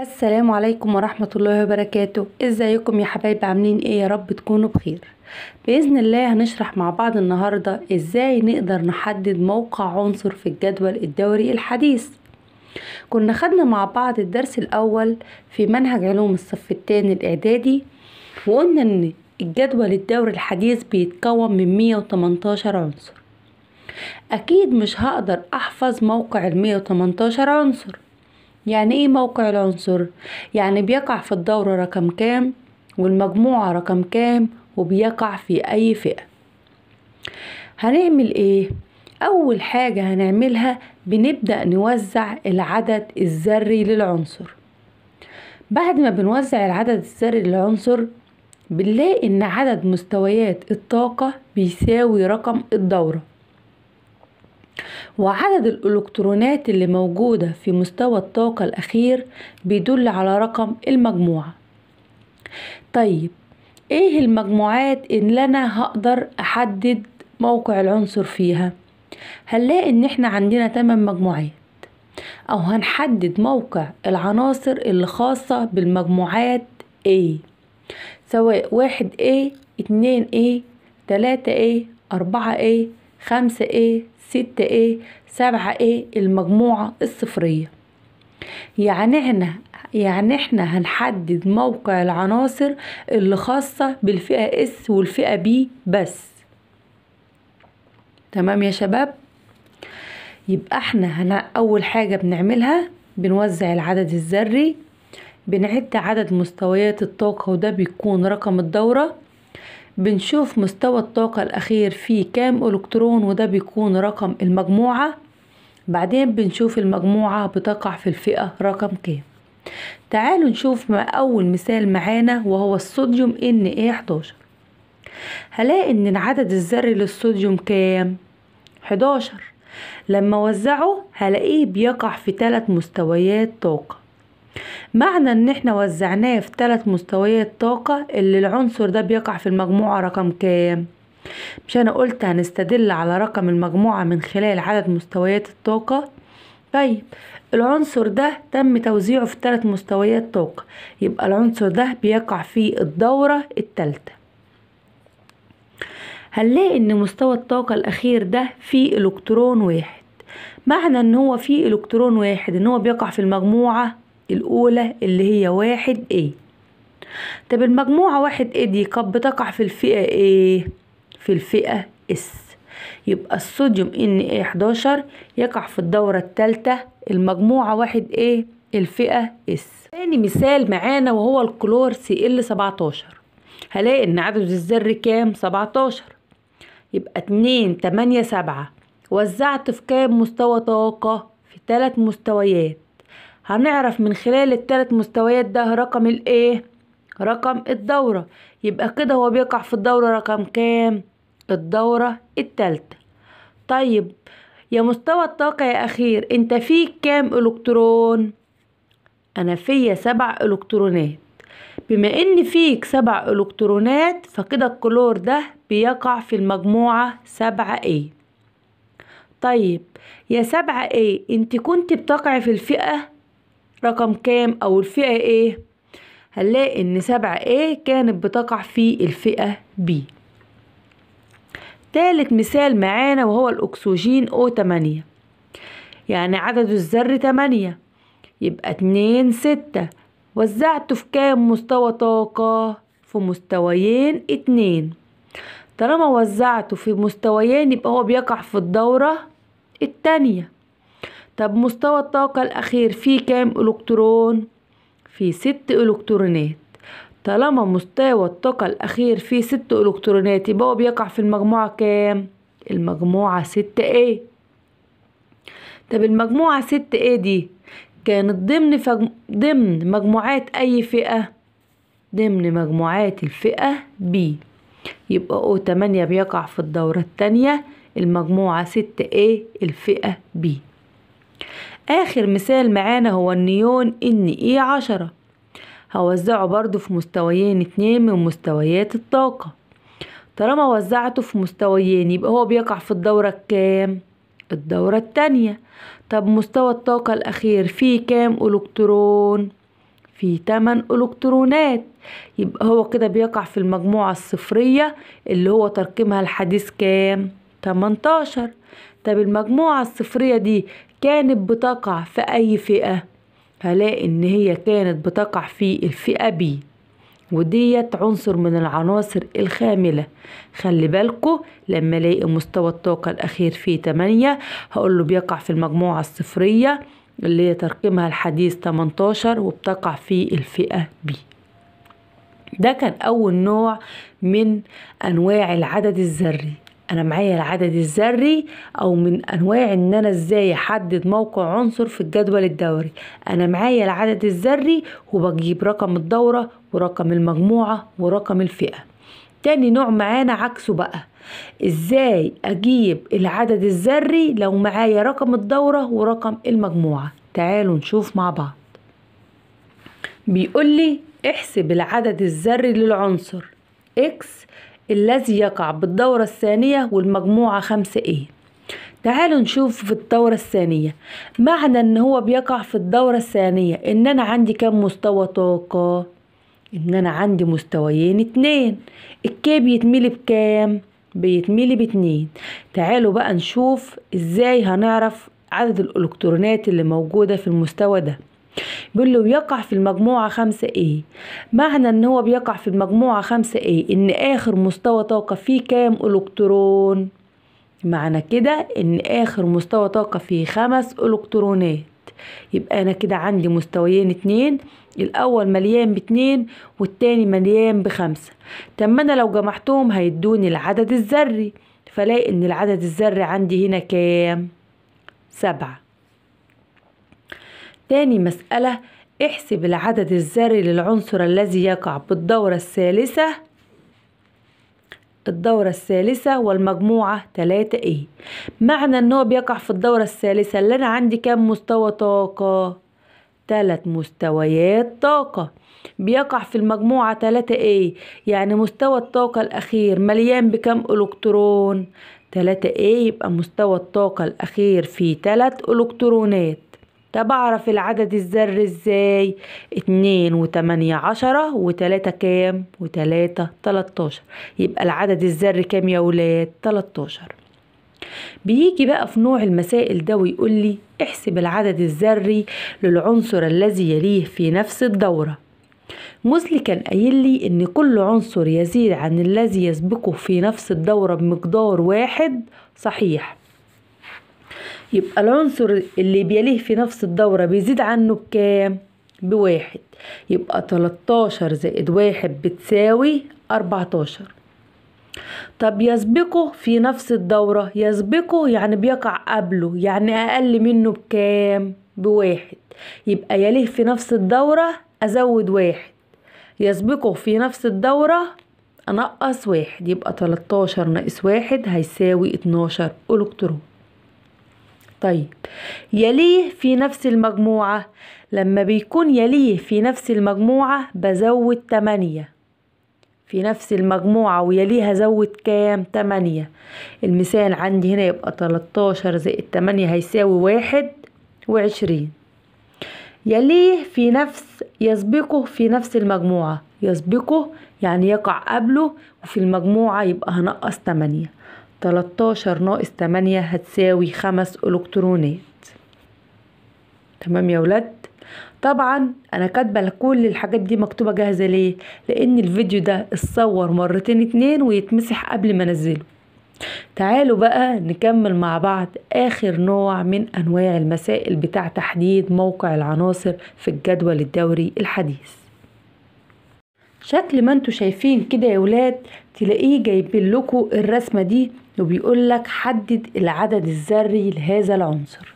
السلام عليكم ورحمة الله وبركاته ازيكم يا حبايب عاملين ايه يا رب تكونوا بخير بإذن الله هنشرح مع بعض النهاردة ازاي نقدر نحدد موقع عنصر في الجدول الدوري الحديث كنا خدنا مع بعض الدرس الأول في منهج علوم الصف التاني الإعدادي وقلنا ان الجدول الدوري الحديث بيتكون من 118 عنصر أكيد مش هقدر أحفظ موقع ال 118 عنصر يعني ايه موقع العنصر يعني بيقع في الدورة رقم كام والمجموعة رقم كام وبيقع في اي فئة هنعمل ايه اول حاجة هنعملها بنبدأ نوزع العدد الذري للعنصر بعد ما بنوزع العدد الذري للعنصر بنلاقي ان عدد مستويات الطاقة بيساوي رقم الدورة وعدد الإلكترونات اللي موجودة في مستوى الطاقة الأخير بيدل على رقم المجموعة طيب إيه المجموعات اللي أنا هقدر أحدد موقع العنصر فيها هنلاقي إن إحنا عندنا 8 مجموعات أو هنحدد موقع العناصر اللي خاصة بالمجموعات A سواء واحد A اتنين A تلاتة A أربعة A خمسة ايه ستة ايه سبعة ايه المجموعة الصفرية يعني احنا يعني احنا هنحدد موقع العناصر اللي خاصة بالفئة اس والفئة بي بس تمام يا شباب يبقى احنا هنا اول حاجة بنعملها بنوزع العدد الذري بنعد عدد مستويات الطاقة وده بيكون رقم الدورة بنشوف مستوى الطاقة الأخير فيه كام إلكترون وده بيكون رقم المجموعة بعدين بنشوف المجموعة بتقع في الفئة رقم كام تعالوا نشوف مع أول مثال معانا وهو الصوديوم Na11 هلاقي إن العدد الذري للصوديوم كام؟ 11 لما وزعه هلاقيه بيقع في ثلاث مستويات طاقة معنى ان احنا وزعناه في ثلاث مستويات طاقة اللي العنصر ده بيقع في المجموعة رقم كام مش انا قلت هنستدل على رقم المجموعة من خلال عدد مستويات الطاقة طيب العنصر ده تم توزيعه في ثلاث مستويات طاقة يبقى العنصر ده بيقع في الدورة الثالثة هنلاقي ان مستوى الطاقة الاخير ده فيه الكترون واحد معنى ان هو فيه الكترون واحد ان هو بيقع في المجموعة الأولى اللي هي واحد ايه طب المجموعة واحد ايه دي قد بتقع في الفئة ايه في الفئة اس يبقى الصوديوم ان ايه 11 يقع في الدورة الثالثة المجموعة واحد ايه الفئة اس تاني مثال معانا وهو الكلور سي ال 17 هلاقي ان عدد الذر كام 17 يبقى 2 8 7 وزعت في كام مستوى طاقة في ثلاث مستويات هنعرف من خلال التلات مستويات ده رقم الايه رقم الدورة يبقى كده هو بيقع في الدورة رقم كام الدورة التالتة طيب يا مستوى الطاقة يا أخير أنت فيك كام إلكترون؟ أنا فيا سبع إلكترونات بما إن فيك سبع إلكترونات فكده الكلور ده بيقع في المجموعة سبعة ايه طيب يا سبعة ايه أنت كنت بتقعي في الفئة رقم كام أو الفئة إيه؟ هنلاقي إن سبعة إيه كانت بتقع في الفئة بي تالت مثال معانا وهو الاكسجين او O8 يعني عدد الذر 8 يبقى 2 6 وزعته في كام مستوى طاقة؟ في مستويين 2 طالما وزعته في مستويين يبقى هو بيقع في الدورة التانية طب مستوى الطاقة الأخير فيه كام إلكترون؟ فيه ست إلكترونات طالما مستوى الطاقة الأخير فيه ست إلكترونات يبقى هو بيقع في المجموعة كام؟ المجموعة ستة A طب المجموعة ستة A دي كانت ضمن فج... ضمن مجموعات أي فئة؟ ضمن مجموعات الفئة B يبقى O 8 بيقع في الدورة التانية المجموعة ستة A الفئة B آخر مثال معانا هو النيون إن إي عشرة هوزعه برضو في مستويين اتنين من مستويات الطاقة طالما وزعته في مستويين يبقى هو بيقع في الدورة الكام؟ الدورة التانية طب مستوى الطاقة الأخير فيه كام إلكترون؟ فيه 8 إلكترونات يبقى هو كده بيقع في المجموعة الصفرية اللي هو ترقيمها الحديث كام؟ 18 طب المجموعة الصفرية دي كانت بتقع في أي فئة هلاقي إن هي كانت بتقع في الفئة بي وديت عنصر من العناصر الخاملة خلي بالكو لما الاقي مستوى الطاقة الأخير فيه 8 هقول له بيقع في المجموعة الصفرية اللي هي ترقيمها الحديث 18 وبتقع في الفئة بي ده كان أول نوع من أنواع العدد الذري انا معايا العدد الذري او من انواع ان انا ازاي احدد موقع عنصر في الجدول الدوري انا معايا العدد الذري وبجيب رقم الدورة ورقم المجموعة ورقم الفئة تاني نوع معانا عكسه بقى ازاي اجيب العدد الذري لو معايا رقم الدورة ورقم المجموعة تعالوا نشوف مع بعض بيقولي احسب العدد الذري للعنصر اكس الذي يقع بالدورة الثانية والمجموعة خمسة ايه تعالوا نشوف في الدورة الثانية معنى ان هو بيقع في الدورة الثانية ان انا عندي كم مستوى طاقة ان انا عندي مستويين اتنين الكي بيتملي بكام بيتملي باتنين تعالوا بقى نشوف ازاي هنعرف عدد الالكترونات اللي موجودة في المستوى ده بيقول له يقع في المجموعة خمسة ايه معنى ان هو بيقع في المجموعة خمسة ايه ان اخر مستوى طاقة فيه كام الكترون معنى كده ان اخر مستوى طاقة فيه خمس الكترونات يبقى انا كده عندي مستويين اتنين الاول مليان باتنين والتاني مليان بخمسة طب ما انا لو جمعتهم هيدوني العدد الذري فلاقي ان العدد الذري عندي هنا كام سبعة تاني مسألة احسب العدد الذري للعنصر الذي يقع بالدورة الثالثة الدورة الثالثة والمجموعة 3 A معنى ان هو بيقع في الدورة الثالثة اللي انا عندي كام مستوى طاقة ثلاث مستويات طاقة بيقع في المجموعة 3 A يعني مستوى الطاقة الأخير مليان بكم إلكترون 3 A يبقى مستوى الطاقة الأخير فيه ثلاث إلكترونات طب اعرف العدد الذري ازاي اتنين وتمانية عشرة وتلاتة كام وتلاتة تلاتاشر يبقى العدد الذري كام يا ولاد تلاتاشر بيجي بقى في نوع المسائل ده ويقول لي احسب العدد الذري للعنصر الذي يليه في نفس الدورة موزلي كان قايل لي ان كل عنصر يزيد عن الذي يسبقه في نفس الدورة بمقدار واحد صحيح يبقى العنصر اللي بيليه في نفس الدورة بيزيد عنه بكام؟ بواحد يبقى 13 زائد واحد بتساوي 14 طب يسبقه في نفس الدورة يسبقه يعني بيقع قبله يعني أقل منه بكام؟ بواحد يبقى يليه في نفس الدورة أزود واحد يسبقه في نفس الدورة أنقص واحد يبقى 13 ناقص واحد هيساوي 12 إلكترون طيب يليه في نفس المجموعة لما بيكون يليه في نفس المجموعة بزود تمانية في نفس المجموعة ويليها زود كام تمانية المثال عندي هنا يبقى تلتاشر زائد تمانية هيساوي واحد وعشرين يليه في نفس يسبقه في نفس المجموعة يسبقه يعني يقع قبله وفي المجموعة يبقى هنقص تمانية 13 ناقص 8 هتساوي 5 الكترونات تمام يا ولاد طبعا انا كاتبه كل الحاجات دي مكتوبه جاهزه ليه لان الفيديو ده اتصور مرتين اتنين ويتمسح قبل ما انزله تعالوا بقى نكمل مع بعض اخر نوع من انواع المسائل بتاع تحديد موقع العناصر في الجدول الدوري الحديث شكل ما انتوا شايفين كده يا ولاد تلاقيه جايبين لكم الرسمه دي وبيقول لك حدد العدد الذري لهذا العنصر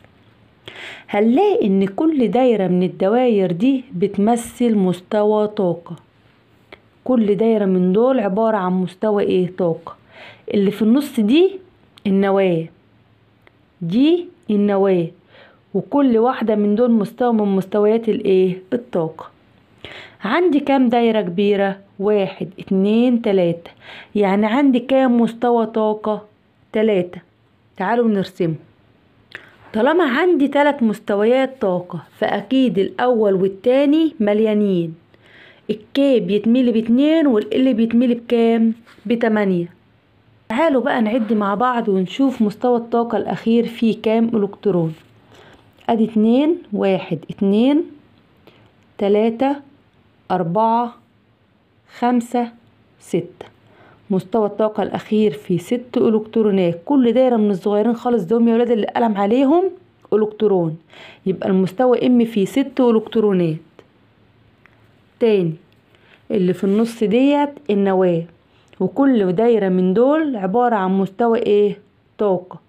هنلاقي ان كل دايره من الدوائر دي بتمثل مستوى طاقه كل دايره من دول عباره عن مستوى ايه طاقه اللي في النص دي النواه دي النواه وكل واحده من دول مستوى من مستويات الايه الطاقه عندي كام دايرة كبيرة واحد اتنين تلاتة يعني عندي كام مستوى طاقة تلاتة تعالوا نرسمه طالما عندي تلات مستويات طاقة فأكيد الأول والتاني مليانين الكي بيتملي باتنين والإل بيتملي بكام بتمانية تعالوا بقى نعد مع بعض ونشوف مستوى الطاقة الأخير فيه كام إلكترون أدي اتنين واحد اتنين تلاتة أربعة خمسة ستة مستوى الطاقة الأخير في ست إلكترونات كل دايرة من الصغيرين خالص دول يا ولاد اللي القلم عليهم إلكترون يبقى المستوى إم فيه ست إلكترونات تاني اللي في النص ديت النواة وكل دايرة من دول عبارة عن مستوى إيه طاقة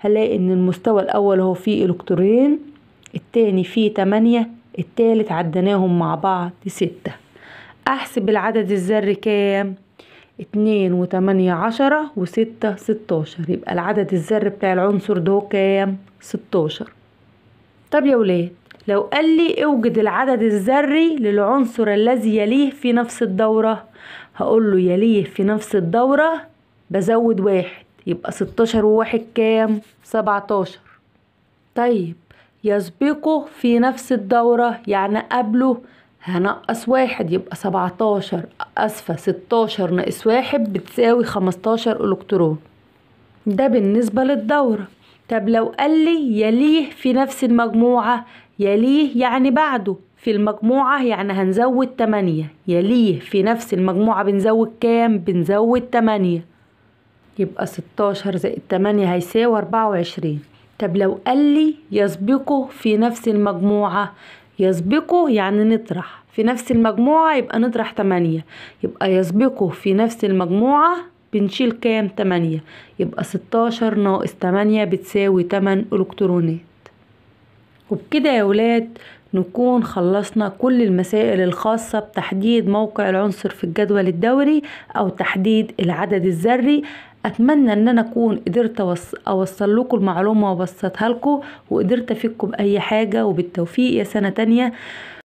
هنلاقي إن المستوى الأول هو فيه إلكترونين التاني فيه تمانية التالت عدناهم مع بعض ستة أحسب العدد الذري كام؟ اتنين وتمانية عشرة وستة ستاشر يبقى العدد الذري بتاع العنصر ده كام؟ ستاشر طب يا ولاد لو قال لي اوجد العدد الذري للعنصر الذي يليه في نفس الدورة هقول له يليه في نفس الدورة بزود واحد يبقى ستاشر وواحد كام؟ سبعتاشر طيب يسبقه في نفس الدورة يعني قبله هنقص واحد يبقى 17 أسفة 16 ناقص واحد بتساوي 15 إلكترون ده بالنسبة للدورة طب لو قال لي يليه في نفس المجموعة يليه يعني بعده في المجموعة يعني هنزود 8 يليه في نفس المجموعة بنزود كام؟ بنزود 8 يبقى 16 زائد 8 هيساوي 24 طب لو قال لي يسبقه في نفس المجموعة يسبقه يعني نطرح في نفس المجموعة يبقى نطرح تمانية يبقى يسبقه في نفس المجموعة بنشيل كام تمانية يبقى ستاشر ناقص تمانية بتساوي تمن الكترونات وبكده يا ولاد نكون خلصنا كل المسائل الخاصة بتحديد موقع العنصر في الجدول الدوري أو تحديد العدد الذري اتمنى ان انا اكون قدرت اوصل لكم المعلومه وبسطها لكم وقدرت افيدكم باي حاجه وبالتوفيق يا سنه تانية